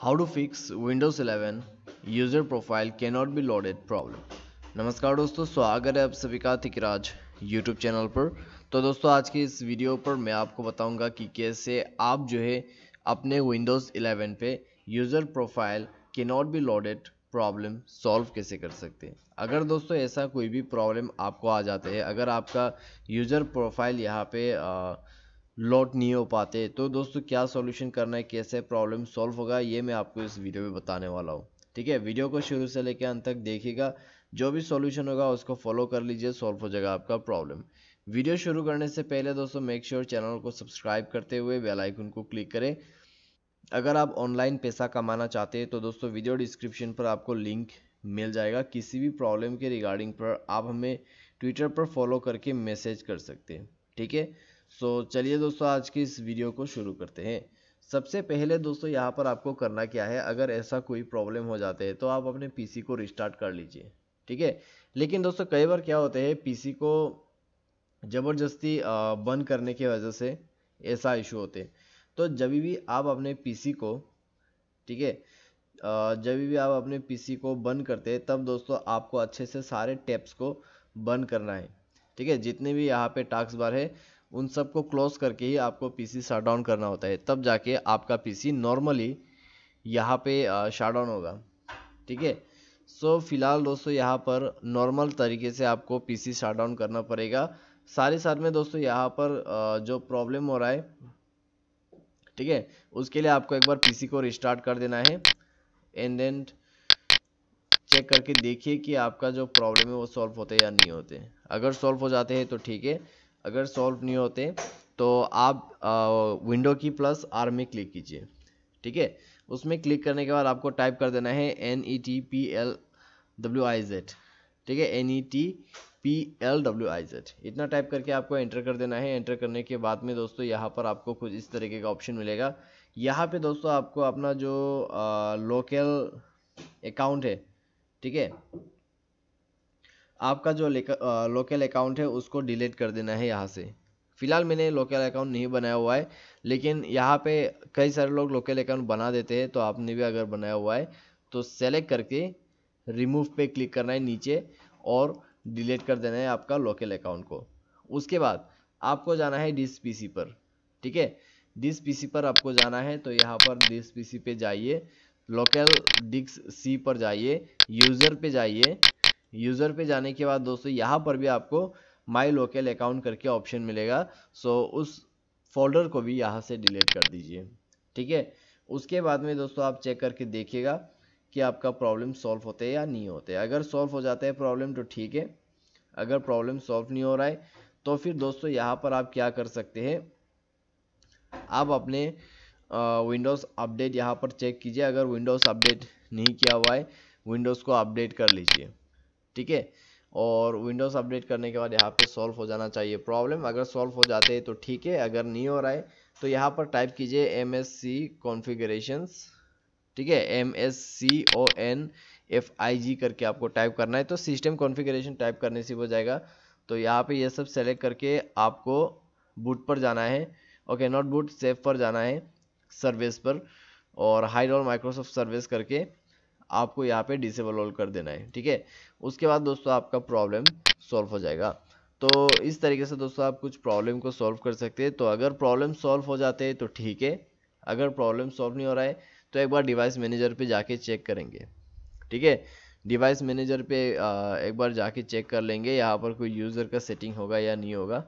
How to fix Windows 11 profile can not be loaded problem नमस्कार दोस्तों स्वागत है आप सभी का तिकराज YouTube चैनल पर तो दोस्तों आज की इस वीडियो पर मैं आपको बताऊंगा कि कैसे आप जो है अपने विंडोज़ 11 पे user profile not be loaded problem solve कैसे कर सकते हैं अगर दोस्तों ऐसा कोई भी प्रॉब्लम आपको आ जाता है अगर आपका यूज़र प्रोफाइल यहाँ पे आ, लौट नहीं हो पाते तो दोस्तों क्या सॉल्यूशन करना है कैसे प्रॉब्लम सॉल्व होगा ये मैं आपको इस वीडियो में बताने वाला हूँ ठीक है वीडियो को शुरू से लेकर अंत तक देखिएगा जो भी सॉल्यूशन होगा उसको फॉलो कर लीजिए सॉल्व हो जाएगा आपका प्रॉब्लम वीडियो शुरू करने से पहले दोस्तों मेक श्योर चैनल को सब्सक्राइब करते हुए बेलाइकन को क्लिक करें अगर आप ऑनलाइन पैसा कमाना चाहते हैं तो दोस्तों वीडियो डिस्क्रिप्शन पर आपको लिंक मिल जाएगा किसी भी प्रॉब्लम के रिगार्डिंग पर आप हमें ट्विटर पर फॉलो करके मैसेज कर सकते हैं ठीक है सो so, चलिए दोस्तों आज की इस वीडियो को शुरू करते हैं सबसे पहले दोस्तों यहाँ पर आपको करना क्या है अगर ऐसा कोई प्रॉब्लम हो जाते हैं तो आप अपने पीसी को रिस्टार्ट कर लीजिए ठीक है लेकिन दोस्तों कई बार क्या होते हैं पीसी को ज़बरदस्ती बंद करने की वजह से ऐसा इशू होते हैं तो जब भी आप अपने पीसी को ठीक है जब भी आप अपने पीसी को बंद करते हैं तब दोस्तों आपको अच्छे से सारे टैप्स को बंद करना है ठीक है जितने भी यहाँ पे टास्क बार है उन सबको क्लोज करके ही आपको पीसी सी डाउन करना होता है तब जाके आपका पीसी नॉर्मली यहाँ पे शट डाउन होगा ठीक है सो फिलहाल दोस्तों यहाँ पर नॉर्मल तरीके से आपको पी सी डाउन करना पड़ेगा सारे साथ में दोस्तों यहाँ पर जो प्रॉब्लम हो रहा है ठीक है उसके लिए आपको एक बार पीसी को रिस्टार्ट कर देना है एंड देन चेक करके देखिए कि आपका जो प्रॉब्लम है वो सॉल्व होते या नहीं होते अगर सॉल्व हो जाते हैं तो ठीक है अगर सॉल्व नहीं होते तो आप विंडो की प्लस आर में क्लिक कीजिए ठीक है उसमें क्लिक करने के बाद आपको टाइप कर देना है N E T P L W I Z ठीक है N E T P L W I Z इतना टाइप करके आपको एंटर कर देना है एंटर करने के बाद में दोस्तों यहाँ पर आपको कुछ इस तरीके का ऑप्शन मिलेगा यहाँ पे दोस्तों आपको अपना जो लोकल अकाउंट है ठीक है आपका जो लोकल अकाउंट है उसको डिलीट कर देना है यहाँ से फिलहाल मैंने लोकल अकाउंट नहीं बनाया हुआ है लेकिन यहाँ पे कई सारे लोग लोकल अकाउंट बना देते हैं तो आपने भी अगर बनाया हुआ है तो सेलेक्ट करके रिमूव पे क्लिक करना है नीचे और डिलीट कर देना है आपका लोकल अकाउंट को उसके बाद आपको जाना है डिस पी पर ठीक है डिस पी पर आपको जाना है तो यहाँ पर डिस पी पे जाइए लोकल डिस्क सी पर जाइए यूज़र पे जाइए यूज़र पे जाने के बाद दोस्तों यहाँ पर भी आपको माई लोकल अकाउंट करके ऑप्शन मिलेगा सो उस फोल्डर को भी यहाँ से डिलीट कर दीजिए ठीक है उसके बाद में दोस्तों आप चेक करके देखिएगा कि आपका प्रॉब्लम सॉल्व होते है या नहीं होते है। अगर सॉल्व हो जाता है प्रॉब्लम तो ठीक है अगर प्रॉब्लम सॉल्व नहीं हो रहा है तो फिर दोस्तों यहाँ पर आप क्या कर सकते हैं आप अपने विंडोज़ अपडेट यहाँ पर चेक कीजिए अगर विंडोज़ अपडेट नहीं किया हुआ है विंडोज़ को अपडेट कर लीजिए ठीक है और विंडोज़ अपडेट करने के बाद यहाँ पे सॉल्व हो जाना चाहिए प्रॉब्लम अगर सॉल्व हो जाते हैं तो ठीक है अगर नहीं हो रहा है तो यहाँ पर टाइप कीजिए एम एस सी कॉन्फिग्रेशंस ठीक है M S C O N F I G करके आपको टाइप करना है तो सिस्टम कॉन्फिग्रेशन टाइप करने से हो जाएगा तो यहाँ पे ये सब सेलेक्ट करके आपको बूट पर जाना है ओके नॉट बूट सेफ पर जाना है सर्विस पर और हाइड और माइक्रोसॉफ्ट सर्विस करके आपको यहाँ पे डिसेबल ऑल कर देना है ठीक है उसके बाद दोस्तों आपका प्रॉब्लम सॉल्व हो जाएगा तो इस तरीके से दोस्तों आप कुछ प्रॉब्लम को सॉल्व कर सकते हैं तो अगर प्रॉब्लम सॉल्व हो जाते हैं तो ठीक है अगर प्रॉब्लम सॉल्व नहीं हो रहा है तो एक बार डिवाइस मैनेजर पे जाके चेक करेंगे ठीक है डिवाइस मैनेजर पे एक बार जाके चेक कर लेंगे यहाँ पर कोई यूज़र का सेटिंग होगा या नहीं होगा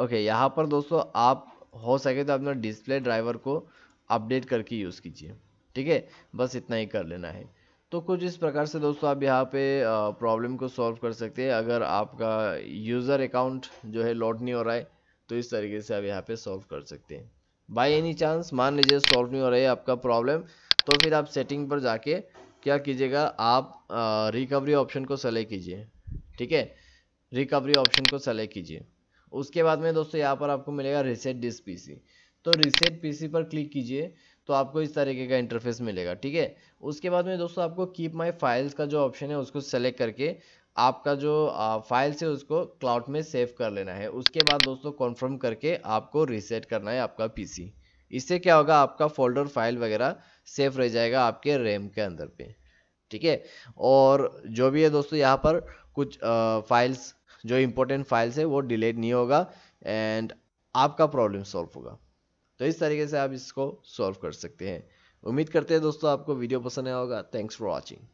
ओके यहाँ पर दोस्तों आप हो सके तो अपना डिस्प्ले ड्राइवर को अपडेट करके यूज़ कीजिए ठीक है बस इतना ही कर लेना है तो कुछ इस प्रकार से दोस्तों आप यहाँ पे प्रॉब्लम को सॉल्व कर सकते हैं अगर आपका यूज़र अकाउंट जो है लोड नहीं हो रहा है तो इस तरीके से आप यहाँ पे सॉल्व कर सकते हैं बाय एनी चांस मान लीजिए सॉल्व नहीं हो रहा है आपका प्रॉब्लम तो फिर आप सेटिंग पर जाके क्या कीजिएगा आप रिकवरी ऑप्शन को सेलेक्ट कीजिए ठीक है रिकवरी ऑप्शन को सेलेक्ट कीजिए उसके बाद में दोस्तों यहाँ पर आपको मिलेगा रिसेट डिस पीसी तो रिसेट पीसी पर क्लिक कीजिए तो आपको इस तरीके का इंटरफेस मिलेगा ठीक है उसके बाद में दोस्तों आपको कीप माई फाइल्स का जो ऑप्शन है उसको सेलेक्ट करके आपका जो फाइल्स है उसको क्लाउड में सेव कर लेना है उसके बाद दोस्तों कॉन्फर्म करके आपको रिसेट करना है आपका पीसी इससे क्या होगा आपका फोल्डर फाइल वगैरह सेफ रह जाएगा आपके रैम के अंदर पे ठीक है और जो भी है दोस्तों यहाँ पर कुछ आ, फाइल्स जो इंपॉर्टेंट फाइल्स है वो डिलेट नहीं होगा एंड आपका प्रॉब्लम सॉल्व होगा तो इस तरीके से आप इसको सॉल्व कर सकते हैं उम्मीद करते हैं दोस्तों आपको वीडियो पसंद आया होगा थैंक्स फॉर वॉचिंग